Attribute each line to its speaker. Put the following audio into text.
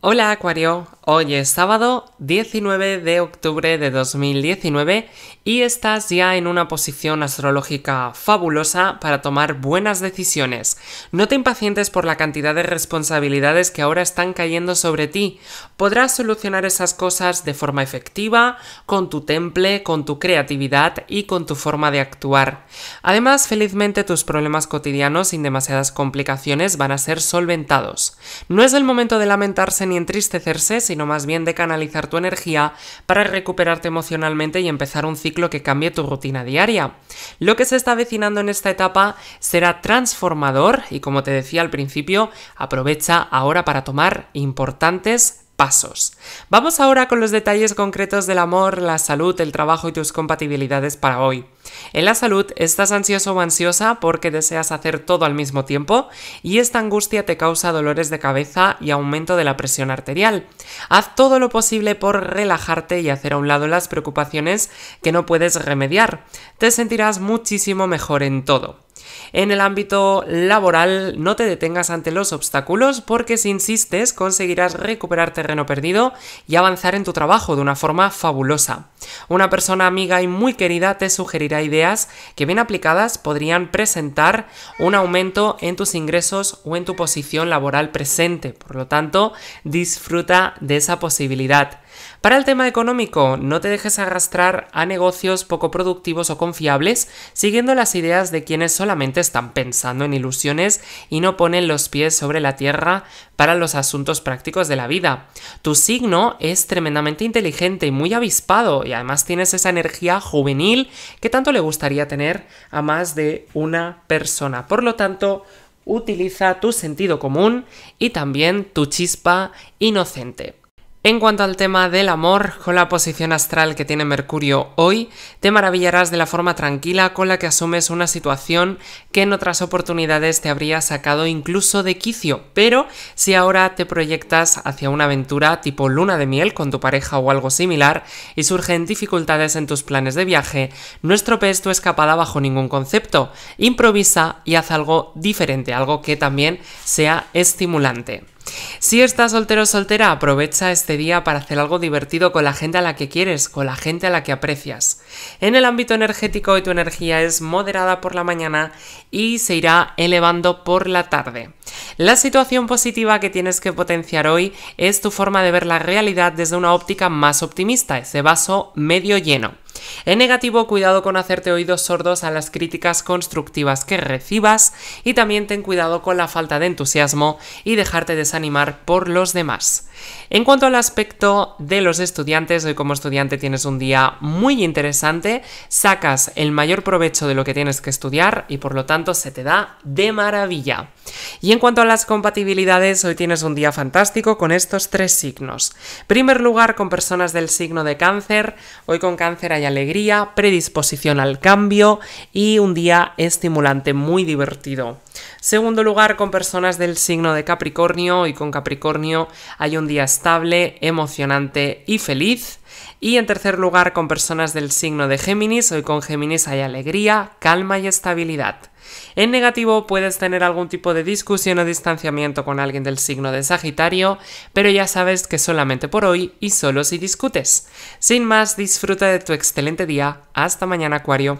Speaker 1: Hola Acuario, hoy es sábado 19 de octubre de 2019 y estás ya en una posición astrológica fabulosa para tomar buenas decisiones. No te impacientes por la cantidad de responsabilidades que ahora están cayendo sobre ti. Podrás solucionar esas cosas de forma efectiva, con tu temple, con tu creatividad y con tu forma de actuar. Además, felizmente tus problemas cotidianos sin demasiadas complicaciones van a ser solventados. No es el momento de lamentarse ni entristecerse, sino más bien de canalizar tu energía para recuperarte emocionalmente y empezar un ciclo que cambie tu rutina diaria. Lo que se está avecinando en esta etapa será transformador y como te decía al principio, aprovecha ahora para tomar importantes pasos. Vamos ahora con los detalles concretos del amor, la salud, el trabajo y tus compatibilidades para hoy. En la salud, estás ansioso o ansiosa porque deseas hacer todo al mismo tiempo y esta angustia te causa dolores de cabeza y aumento de la presión arterial. Haz todo lo posible por relajarte y hacer a un lado las preocupaciones que no puedes remediar. Te sentirás muchísimo mejor en todo. En el ámbito laboral, no te detengas ante los obstáculos porque si insistes conseguirás recuperar terreno perdido y avanzar en tu trabajo de una forma fabulosa. Una persona amiga y muy querida te sugerirá ideas que bien aplicadas podrían presentar un aumento en tus ingresos o en tu posición laboral presente. Por lo tanto, disfruta de esa posibilidad. Para el tema económico, no te dejes arrastrar a negocios poco productivos o confiables, siguiendo las ideas de quienes solamente están pensando en ilusiones y no ponen los pies sobre la tierra para los asuntos prácticos de la vida. Tu signo es tremendamente inteligente y muy avispado, y además tienes esa energía juvenil que tanto le gustaría tener a más de una persona. Por lo tanto, utiliza tu sentido común y también tu chispa inocente. En cuanto al tema del amor, con la posición astral que tiene Mercurio hoy, te maravillarás de la forma tranquila con la que asumes una situación que en otras oportunidades te habría sacado incluso de quicio, pero si ahora te proyectas hacia una aventura tipo luna de miel con tu pareja o algo similar y surgen dificultades en tus planes de viaje, no estropees tu escapada bajo ningún concepto, improvisa y haz algo diferente, algo que también sea estimulante. Si estás soltero o soltera, aprovecha este día para hacer algo divertido con la gente a la que quieres, con la gente a la que aprecias. En el ámbito energético hoy tu energía es moderada por la mañana y se irá elevando por la tarde. La situación positiva que tienes que potenciar hoy es tu forma de ver la realidad desde una óptica más optimista, ese vaso medio lleno. En negativo, cuidado con hacerte oídos sordos a las críticas constructivas que recibas y también ten cuidado con la falta de entusiasmo y dejarte desanimar por los demás. En cuanto al aspecto de los estudiantes, hoy como estudiante tienes un día muy interesante, sacas el mayor provecho de lo que tienes que estudiar y por lo tanto se te da de maravilla. Y en cuanto a las compatibilidades, hoy tienes un día fantástico con estos tres signos. Primer lugar, con personas del signo de cáncer, hoy con cáncer hay alegría, predisposición al cambio y un día estimulante, muy divertido. Segundo lugar, con personas del signo de Capricornio y con Capricornio hay un día estable, emocionante y feliz. Y en tercer lugar, con personas del signo de Géminis, hoy con Géminis hay alegría, calma y estabilidad. En negativo puedes tener algún tipo de discusión o distanciamiento con alguien del signo de Sagitario, pero ya sabes que solamente por hoy y solo si discutes. Sin más, disfruta de tu excelente día. Hasta mañana, Acuario.